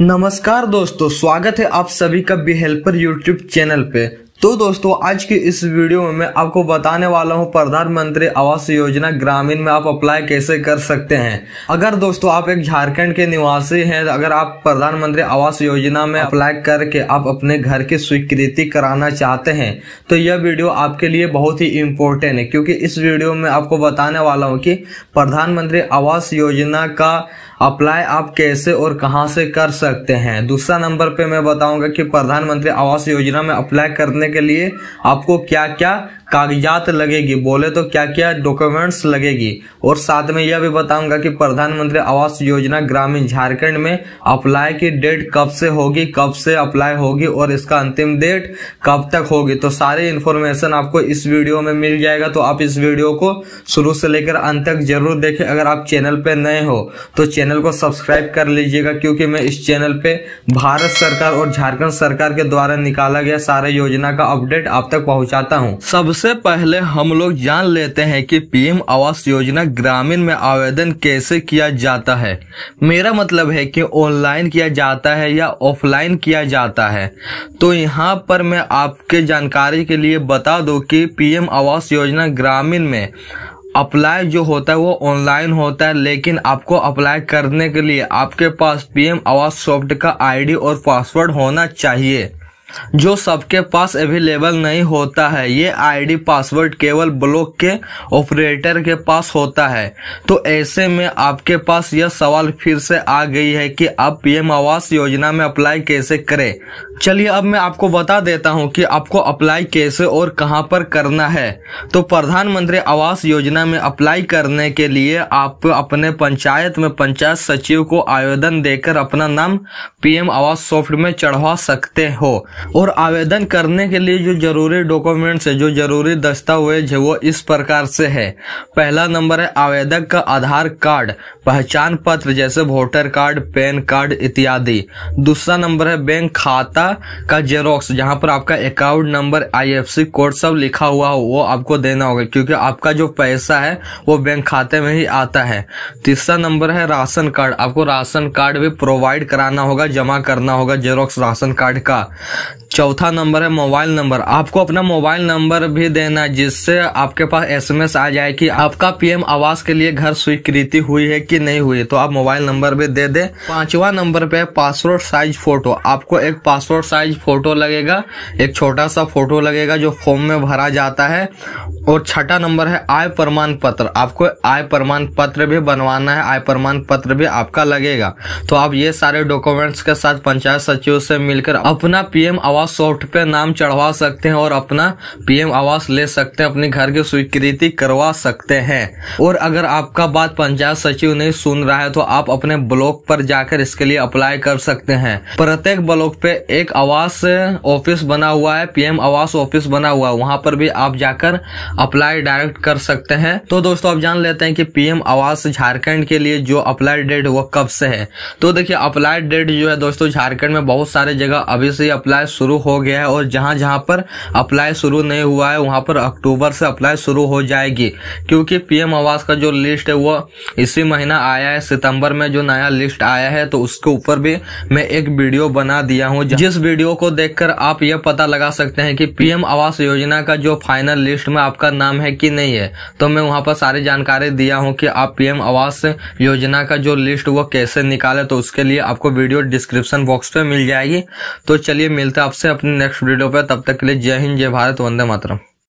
नमस्कार दोस्तों स्वागत है आप सभी का बी हेल्पर यूट्यूब चैनल पे तो दोस्तों आज की इस वीडियो में मैं आपको बताने वाला हूं प्रधानमंत्री आवास योजना ग्रामीण में आप अप्लाई कैसे कर सकते हैं अगर दोस्तों आप एक झारखंड के निवासी हैं अगर आप प्रधानमंत्री आवास योजना में अप्लाई करके आप अपने घर की स्वीकृति कराना चाहते हैं तो यह वीडियो आपके लिए बहुत ही इम्पोर्टेंट है क्योंकि इस वीडियो में आपको बताने वाला हूँ कि प्रधानमंत्री आवास योजना का अप्लाई आप कैसे और कहाँ से कर सकते हैं दूसरा नंबर पे मैं बताऊंगा कि प्रधानमंत्री आवास योजना में अप्लाई करने के लिए आपको क्या क्या कागजात लगेगी बोले तो क्या क्या डॉक्यूमेंट्स लगेगी और साथ में यह भी बताऊंगा कि प्रधानमंत्री आवास योजना ग्रामीण झारखंड में अप्लाई की डेट कब से होगी कब से अप्लाई होगी और इसका अंतिम डेट कब तक होगी तो सारी इन्फॉर्मेशन आपको इस वीडियो में मिल जाएगा तो आप इस वीडियो को शुरू से लेकर अंत तक जरूर देखें अगर आप चैनल पर नए हो तो चैनल को सब्सक्राइब कर लीजिएगा क्योंकि मैं इस चैनल पर भारत सरकार और झारखंड सरकार के द्वारा निकाला गया सारा योजना का अपडेट आप तक पहुंचाता हूं सब उससे पहले हम लोग जान लेते हैं कि पीएम आवास योजना ग्रामीण में आवेदन कैसे किया जाता है मेरा मतलब है कि ऑनलाइन किया जाता है या ऑफलाइन किया जाता है तो यहाँ पर मैं आपके जानकारी के लिए बता दूँ कि पीएम आवास योजना ग्रामीण में अप्लाई जो होता है वो ऑनलाइन होता है लेकिन आपको अप्लाई करने के लिए आपके पास पीएम आवास सॉफ्ट का आईडी और पासवर्ड होना चाहिए जो सबके पास अवेलेबल नहीं होता है ये आईडी पासवर्ड केवल ब्लॉक के ऑपरेटर के पास होता है तो ऐसे में आपके पास यह सवाल फिर से आ गई है कि आप पीएम आवास योजना में अप्लाई कैसे करें चलिए अब मैं आपको बता देता हूं कि आपको अप्लाई कैसे और कहां पर करना है तो प्रधानमंत्री आवास योजना में अप्लाई करने के लिए आप अपने पंचायत में पंचायत सचिव को आवेदन देकर अपना नाम पीएम आवास सॉफ्ट में चढ़वा सकते हो और आवेदन करने के लिए जो ज़रूरी डॉक्यूमेंट्स है जो ज़रूरी दस्तावेज है वो इस प्रकार से है पहला नंबर है आवेदक का आधार कार्ड पहचान पत्र जैसे वोटर कार्ड पैन कार्ड इत्यादि दूसरा नंबर है बैंक खाता का जेरोक्स जहाँ पर आपका अकाउंट नंबर आईएफसी कोड सब लिखा हुआ हो वो आपको देना होगा क्योंकि आपका जो पैसा है वो बैंक खाते में ही आता है तीसरा नंबर है राशन कार्ड आपको राशन कार्ड भी प्रोवाइड कराना होगा जमा करना होगा जेरोक्स राशन कार्ड का चौथा नंबर है मोबाइल नंबर आपको अपना मोबाइल नंबर भी देना जिससे आपके पास एसएमएस आ जाए कि आपका पीएम आवास के लिए घर स्वीकृति हुई है कि नहीं हुई तो आप मोबाइल नंबर भी दे दे पांचवा नंबर पे पासपोर्ट साइज फोटो आपको एक पासपोर्ट साइज फोटो लगेगा एक छोटा सा फोटो लगेगा जो फॉर्म में भरा जाता है और छठा नंबर है आय प्रमाण पत्र आपको आय प्रमाण पत्र भी बनवाना है आय प्रमाण पत्र भी आपका लगेगा तो आप ये सारे डॉक्यूमेंट्स के साथ पंचायत सचिव से मिलकर अपना पीएम आवास सॉफ्ट पे नाम चढ़वा सकते हैं और अपना पीएम आवास ले सकते हैं अपने घर की स्वीकृति करवा सकते हैं और अगर आपका बात पंचायत सचिव नहीं सुन रहा है तो आप अपने ब्लॉक पर जाकर इसके लिए अप्लाई कर सकते हैं प्रत्येक ब्लॉक पे एक आवास ऑफिस बना हुआ है पीएम आवास ऑफिस बना हुआ है वहाँ पर भी आप जाकर अप्लाई डायरेक्ट कर सकते हैं तो दोस्तों आप जान लेते हैं कि पीएम आवास झारखंड के लिए जो अप्लाई डेट वो कब से है तो देखिए अप्लाई डेट जो है दोस्तों झारखंड में बहुत सारे जगह अभी से अप्लाई शुरू हो गया है और जहां जहां पर अप्लाई शुरू नहीं हुआ है वहां पर अक्टूबर से अप्लाई शुरू हो जाएगी क्योंकि पीएम आवास का जो लिस्ट है वो इसी महीना आया है सितंबर में जो नया लिस्ट आया है तो उसके ऊपर भी मैं एक वीडियो बना दिया हूँ जिस वीडियो को देखकर आप यह पता लगा सकते हैं कि पीएम आवास योजना का जो फाइनल लिस्ट में आपका आपका नाम है कि नहीं है तो मैं वहाँ पर सारी जानकारी दिया हूँ कि आप पीएम आवास योजना का जो लिस्ट वो कैसे निकाले तो उसके लिए आपको वीडियो डिस्क्रिप्शन बॉक्स पे मिल जाएगी तो चलिए मिलते हैं आपसे अपने नेक्स्ट वीडियो पे तब तक के लिए जय हिंद जय भारत वंदे मातरम